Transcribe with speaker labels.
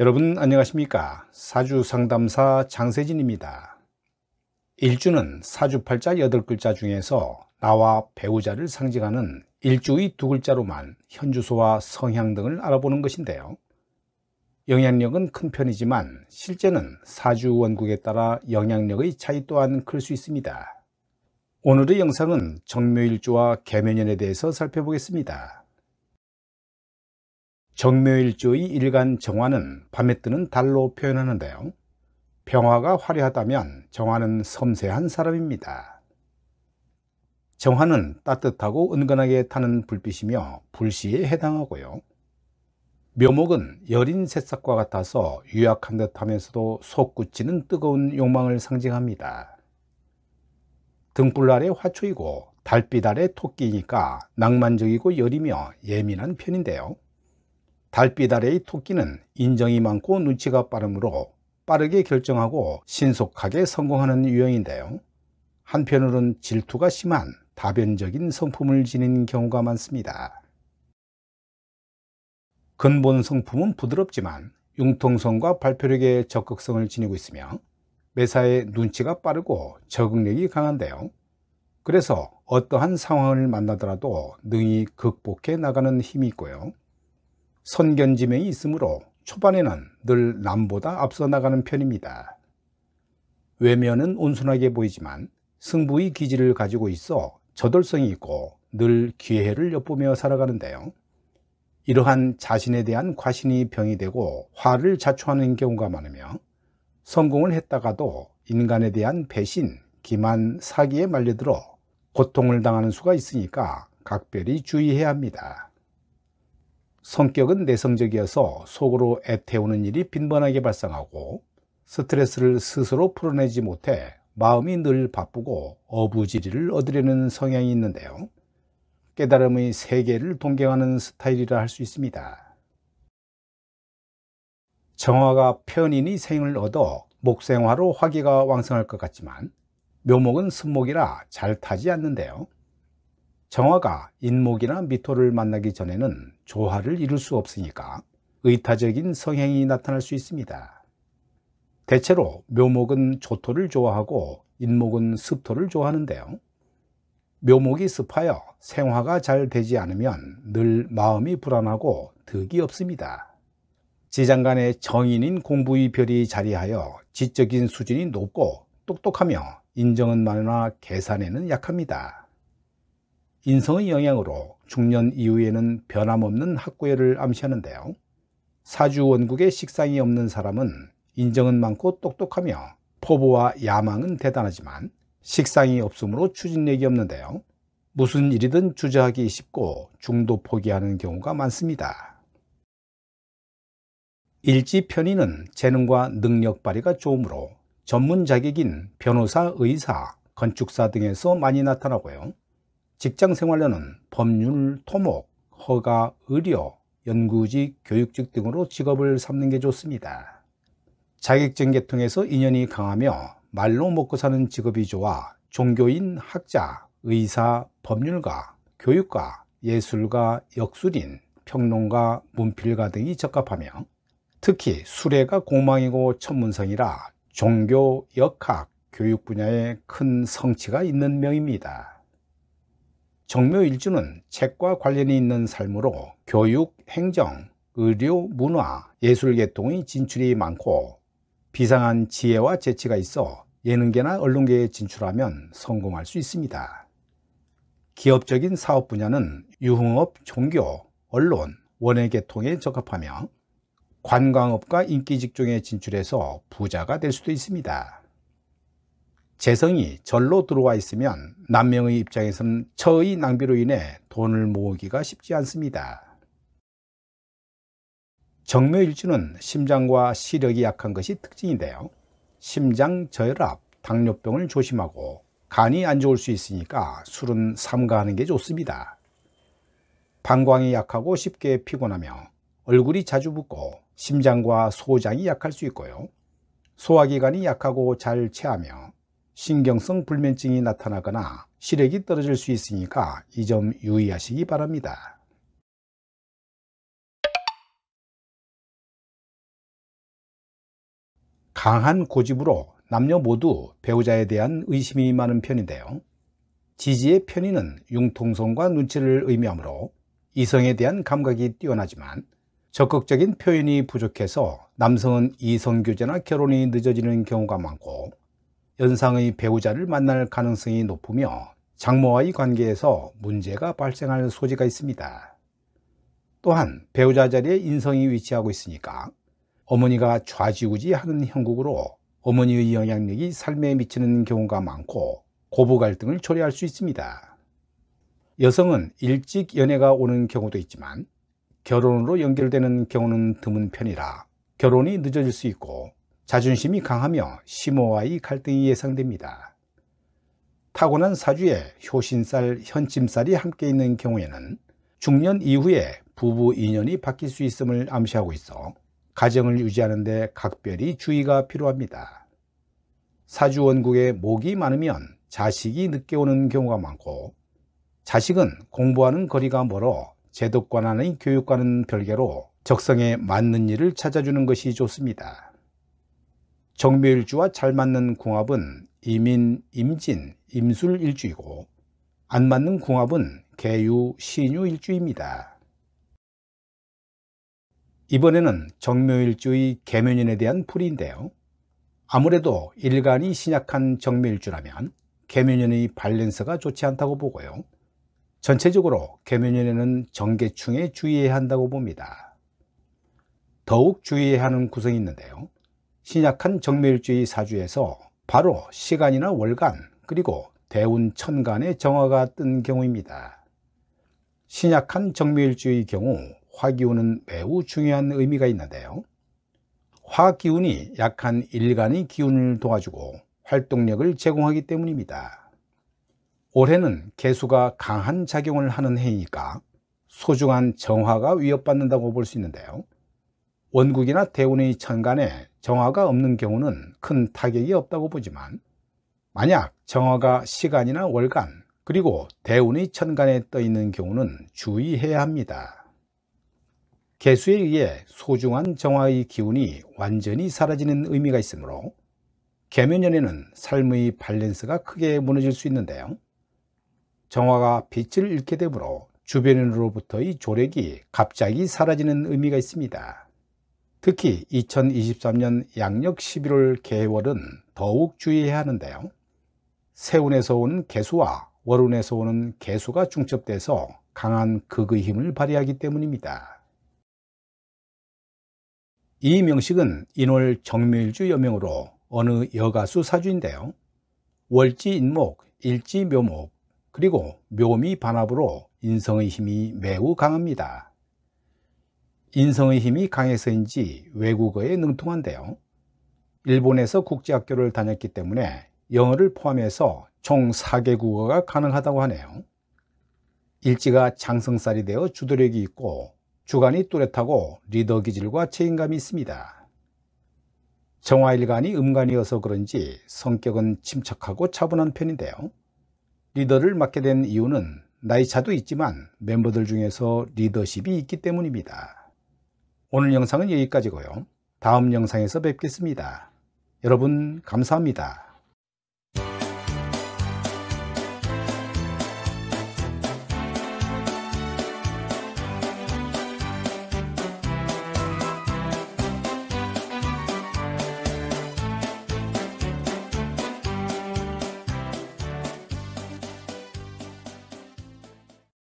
Speaker 1: 여러분 안녕하십니까 사주 상담사 장세진입니다 일주는 사주팔자 8글자 중에서 나와 배우자를 상징하는 일주의 두 글자로만 현주소와 성향 등을 알아보는 것인데요 영향력은 큰 편이지만 실제는 사주 원국에 따라 영향력의 차이 또한 클 수 있습니다 오늘의 영상은 정묘일주와 개면연에 대해서 살펴보겠습니다 정묘일주의 일간 정화는 밤에 뜨는 달로 표현하는데요. 평화가 화려하다면 정화는 섬세한 사람입니다. 정화는 따뜻하고 은근하게 타는 불빛이며 불시에 해당하고요. 묘목은 여린 새싹과 같아서 유약한 듯 하면서도 솟구치는 뜨거운 욕망을 상징합니다. 등불 아래 화초이고 달빛 아래 토끼니까 낭만적이고 여리며 예민한 편인데요. 달빛 아래의 토끼는 인정이 많고 눈치가 빠르므로 빠르게 결정하고 신속하게 성공하는 유형인데요. 한편으로는 질투가 심한 다변적인 성품을 지닌 경우가 많습니다. 근본 성품은 부드럽지만 융통성과 발표력의 적극성을 지니고 있으며 매사에 눈치가 빠르고 적응력이 강한데요. 그래서 어떠한 상황을 만나더라도 능히 극복해 나가는 힘이 있고요. 선견지명이 있으므로 초반에는 늘 남보다 앞서 나가는 편입니다. 외면은 온순하게 보이지만 승부의 기질을 가지고 있어 저돌성이 있고 늘 기회를 엿보며 살아가는데요. 이러한 자신에 대한 과신이 병이 되고 화를 자초하는 경우가 많으며 성공을 했다가도 인간에 대한 배신, 기만, 사기에 말려들어 고통을 당하는 수가 있으니까 각별히 주의해야 합니다. 성격은 내성적이어서 속으로 애태우는 일이 빈번하게 발생하고 스트레스를 스스로 풀어내지 못해 마음이 늘 바쁘고 어부지리를 얻으려는 성향이 있는데요. 깨달음의 세계를 동경하는 스타일이라 할 수 있습니다. 정화가 편인이 생을 얻어 목생화로 화기가 왕성할 것 같지만 묘목은 습목이라 잘 타지 않는데요. 정화가 인목이나 미토를 만나기 전에는 조화를 이룰 수 없으니까 의타적인 성행이 나타날 수 있습니다. 대체로 묘목은 조토를 좋아하고 인목은 습토를 좋아하는데요. 묘목이 습하여 생화가 잘 되지 않으면 늘 마음이 불안하고 득이 없습니다. 지장간의 정인인 공부의 별이 자리하여 지적인 수준이 높고 똑똑하며 인정은 많으나 계산에는 약합니다. 인성의 영향으로 중년 이후에는 변함없는 학구열을 암시하는데요. 사주 원국에 식상이 없는 사람은 인정은 많고 똑똑하며 포부와 야망은 대단하지만 식상이 없으므로 추진력이 없는데요. 무슨 일이든 주저하기 쉽고 중도 포기하는 경우가 많습니다. 일지 편의는 재능과 능력 발휘가 좋으므로 전문 자격인 변호사, 의사, 건축사 등에서 많이 나타나고요. 직장 생활료는 법률, 토목, 허가, 의료, 연구직, 교육직 등으로 직업을 삼는 게 좋습니다. 자격증 계통에서 인연이 강하며 말로 먹고 사는 직업이 좋아 종교인, 학자, 의사, 법률가, 교육가, 예술가, 역술인, 평론가, 문필가 등이 적합하며 특히 수레가 공망이고 천문성이라 종교, 역학, 교육 분야에 큰 성취가 있는 명입니다. 정묘일주는 책과 관련이 있는 삶으로 교육, 행정, 의료, 문화, 예술 계통의 진출이 많고 비상한 지혜와 재치가 있어 예능계나 언론계에 진출하면 성공할 수 있습니다. 기업적인 사업 분야는 유흥업, 종교, 언론, 원예 계통에 적합하며 관광업과 인기 직종에 진출해서 부자가 될 수도 있습니다. 재성이 절로 들어와 있으면 남명의 입장에선 처의 낭비로 인해 돈을 모으기가 쉽지 않습니다. 정묘일주는 심장과 시력이 약한 것이 특징인데요. 심장 저혈압, 당뇨병을 조심하고 간이 안 좋을 수 있으니까 술은 삼가하는 게 좋습니다. 방광이 약하고 쉽게 피곤하며 얼굴이 자주 붓고 심장과 소장이 약할 수 있고요. 소화기관이 약하고 잘 체하며 신경성 불면증이 나타나거나 시력이 떨어질 수 있으니까 이 점 유의하시기 바랍니다. 강한 고집으로 남녀 모두 배우자에 대한 의심이 많은 편인데요. 지지의 편의는 융통성과 눈치를 의미하므로 이성에 대한 감각이 뛰어나지만 적극적인 표현이 부족해서 남성은 이성교제나 결혼이 늦어지는 경우가 많고 연상의 배우자를 만날 가능성이 높으며 장모와의 관계에서 문제가 발생할 소지가 있습니다. 또한 배우자 자리에 인성이 위치하고 있으니까 어머니가 좌지우지 하는 형국으로 어머니의 영향력이 삶에 미치는 경우가 많고 고부 갈등을 초래할 수 있습니다. 여성은 일찍 연애가 오는 경우도 있지만 결혼으로 연결되는 경우는 드문 편이라 결혼이 늦어질 수 있고 자존심이 강하며 심오와의 갈등이 예상됩니다. 타고난 사주에 효신살, 현침살이 함께 있는 경우에는 중년 이후에 부부 인연이 바뀔 수 있음을 암시하고 있어 가정을 유지하는 데 각별히 주의가 필요합니다. 사주 원국에 목이 많으면 자식이 늦게 오는 경우가 많고 자식은 공부하는 거리가 멀어 제도권 안의 교육과는 별개로 적성에 맞는 일을 찾아주는 것이 좋습니다. 정묘일주와 잘 맞는 궁합은 이민, 임진, 임술일주이고 안 맞는 궁합은 개유, 신유일주입니다. 이번에는 정묘일주의 개묘년에 대한 풀인데요 아무래도 일간이 신약한 정묘일주라면 개묘년의 밸런스가 좋지 않다고 보고요. 전체적으로 개묘년에는 정계충에 주의해야 한다고 봅니다. 더욱 주의해야 하는 구성이 있는데요. 신약한 정밀주의 사주에서 바로 시간이나 월간 그리고 대운 천간의 정화가 뜬 경우입니다. 신약한 정밀주의 경우 화기운은 매우 중요한 의미가 있는데요. 화기운이 약한 일간의 기운을 도와주고 활동력을 제공하기 때문입니다. 올해는 개수가 강한 작용을 하는 해이니까 소중한 정화가 위협받는다고 볼 수 있는데요. 원국이나 대운의 천간에 정화가 없는 경우는 큰 타격이 없다고 보지만 만약 정화가 시간이나 월간 그리고 대운의 천간에 떠 있는 경우는 주의해야 합니다. 개수에 의해 소중한 정화의 기운이 완전히 사라지는 의미가 있으므로 개면연에는 삶의 밸런스가 크게 무너질 수 있는데요. 정화가 빛을 잃게 되므로 주변인으로부터의 조력이 갑자기 사라지는 의미가 있습니다. 특히 2023년 양력 11월 개월은 더욱 주의해야 하는데요. 세운에서 온 개수와 월운에서 오는 개수가 중첩돼서 강한 극의 힘을 발휘하기 때문입니다. 이 명식은 인월 정묘일주 여명으로 어느 여가수 사주인데요. 월지 인목, 일지 묘목, 그리고 묘미 반합으로 인성의 힘이 매우 강합니다. 인성의 힘이 강해서인지 외국어에 능통한데요. 일본에서 국제학교를 다녔기 때문에 영어를 포함해서 총 4개 국어가 가능하다고 하네요. 일지가 장성살이 되어 주도력이 있고 주관이 또렷하고 리더 기질과 책임감이 있습니다. 정화일간이 음간이어서 그런지 성격은 침착하고 차분한 편인데요. 리더를 맡게 된 이유는 나이차도 있지만 멤버들 중에서 리더십이 있기 때문입니다. 오늘 영상은 여기까지고요. 다음 영상에서 뵙겠습니다. 여러분 감사합니다.